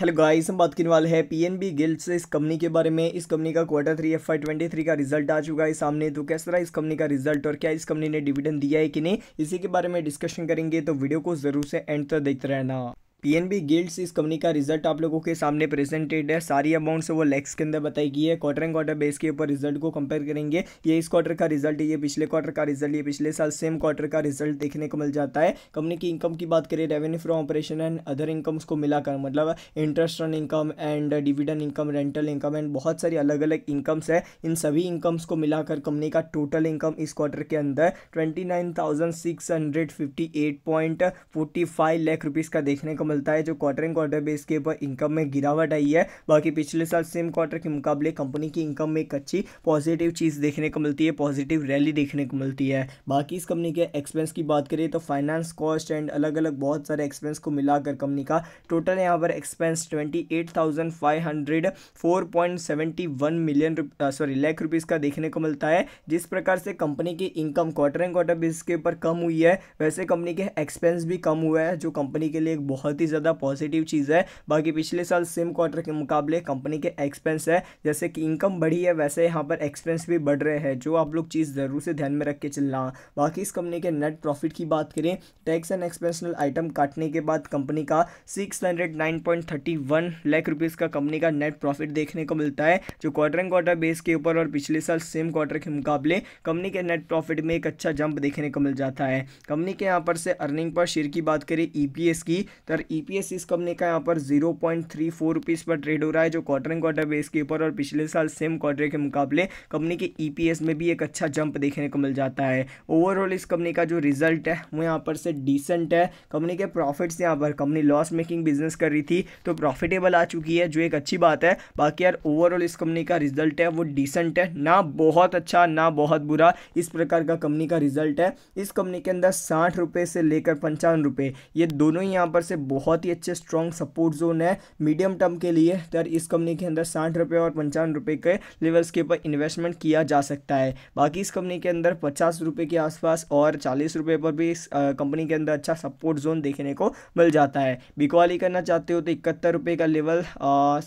hello guys हम बात करने वाले हैं पीएनबी एन से इस कंपनी के बारे में इस कंपनी का quarter three F twenty three का रिजल्ट आ चुका है सामने तो कैसा रहा इस कंपनी का रिजल्ट और क्या इस कंपनी ने डिविडेंड दिया है कि नहीं इसी के बारे में डिस्कशन करेंगे तो वीडियो को जरूर से एंड तक देखते रहना पीएनबी गिल्ड्स इस कंपनी का रिजल्ट आप लोगों के सामने प्रेजेंटेड है सारी अमाउंट्स वो लेक्स के अंदर बताई गई है क्वार्टर एंड क्वार्टर बेस के ऊपर रिजल्ट को कंपेयर करेंगे ये इस क्वार्टर का रिजल्ट ये पिछले क्वार्टर का रिजल्ट ये पिछले साल सेम क्वार्टर का रिजल्ट देखने को मिल जाता है कंपनी की इनकम की बात करें revenue from operation and other incomes को मिलाकर मतलब interest on income and dividend income rental income and बहुत सारी अलग अलग इनकम्स है इन सभी इनकम्स को मिलाकर कंपनी का टोटल इनकम इस क्वार्टर के अंदर twenty nine thousand six hundred fifty eight point forty five lakh rupees का देखने को मिलता है जो क्वार्टर एंड क्वार्टर बेस के ऊपर इनकम में गिरावट आई है बाकी पिछले साल सेम क्वार्टर के मुकाबले कंपनी की इनकम में एक अच्छी पॉजिटिव चीज़ देखने को मिलती है पॉजिटिव रैली देखने को मिलती है बाकी इस कंपनी के एक्सपेंस की बात करें तो फाइनेंस कॉस्ट एंड अलग अलग बहुत सारे एक्सपेंस को मिलाकर कंपनी का टोटल यहाँ पर expense twenty eight thousand five hundred four point seventy one million sorry lakh rupees का देखने को मिलता है जिस प्रकार से कंपनी की income quarter and quarter base के ऊपर कम हुई है वैसे कंपनी के एक्सपेंस भी कम हुआ है जो कंपनी के लिए एक बहुत ही ज़्यादा पॉजिटिव चीज़ है बाकी पिछले साल सेम क्वार्टर के मुकाबले कंपनी के एक्सपेंस है जैसे कि इनकम बढ़ी है वैसे यहाँ पर एक्सपेंस भी बढ़ रहे हैं जो आप लोग चीज़ ज़रूर से ध्यान में रख के चलना बाकी इस कंपनी के नेट प्रॉफिट की बात करें टैक्स एंड एक्सपेंशनल आइटम काटने के बाद कंपनी का सिक्स लाख रुपीज़ का कंपनी का नेट प्रॉफिट देखने को मिलता है जो क्वार्टर एंड क्वार्टर बेस के ऊपर और पिछले साल सेम क्वार्टर के मुकाबले कंपनी के नेट प्रॉफिट में एक अच्छा जंप देखने को मिल जाता है कंपनी के यहाँ पर से अर्निंग पर शेयर की बात करें ईपीएस e की तो पी e एस इस कंपनी का यहाँ पर zero point three four rupees पर ट्रेड हो रहा है जो क्वार्टर एंड क्वार्टर बेस के ऊपर और पिछले साल सेम क्वार्टर के मुकाबले कंपनी के ईपीएस e में भी एक अच्छा जंप देखने को मिल जाता है ओवरऑल इस कंपनी का जो रिजल्ट है वो यहाँ पर से डिसेंट है कंपनी के प्रॉफिट्स यहाँ पर कंपनी लॉस मेकिंग बिजनेस कर रही थी तो प्रॉफिटेबल आ चुकी है जो एक अच्छी बात है बाकी यार ओवरऑल इस कंपनी का रिजल्ट है वो डिसेंट है ना बहुत अच्छा ना बहुत बुरा इस प्रकार का कंपनी का रिजल्ट है इस कंपनी के अंदर साठ रुपये से लेकर पंचावन रुपये ये दोनों ही यहाँ पर से बहुत बहुत ही अच्छे स्ट्रॉन्ग सपोर्ट जोन है मीडियम टर्म के लिए तो इस कंपनी के अंदर साठ रुपये और पंचावन रुपये के लेवल्स के ऊपर इन्वेस्टमेंट किया जा सकता है बाकी इस कंपनी के अंदर पचास रुपये के आसपास और चालीस रुपये पर भी इस कंपनी के अंदर अच्छा सपोर्ट जोन देखने को मिल जाता है बिकवाली करना चाहते हो तो इकहत्तर रुपये का लेवल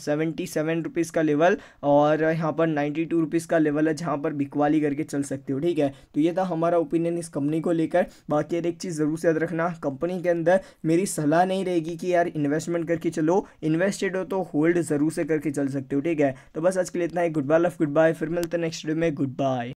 सेवेंटी सेवन रुपीज़ का लेवल और यहाँ पर नाइन्टी टू रुपीज़ का लेवल है जहाँ पर बिकवाली करके चल सकते हो ठीक है तो ये था हमारा ओपिनियन इस कंपनी को लेकर बाकी एक चीज़ ज़रूर से याद रखना कंपनी के अंदर मेरी सलाह नहीं रही रहेगी कि यार इन्वेस्टमेंट करके चलो इन्वेस्टेड हो तो होल्ड ज़रूर से करके चल सकते हो ठीक है तो बस आज के लिए इतना ही goodbye love goodbye फिर मिलते हैं नेक्स्ट वीडियो में गुड बाय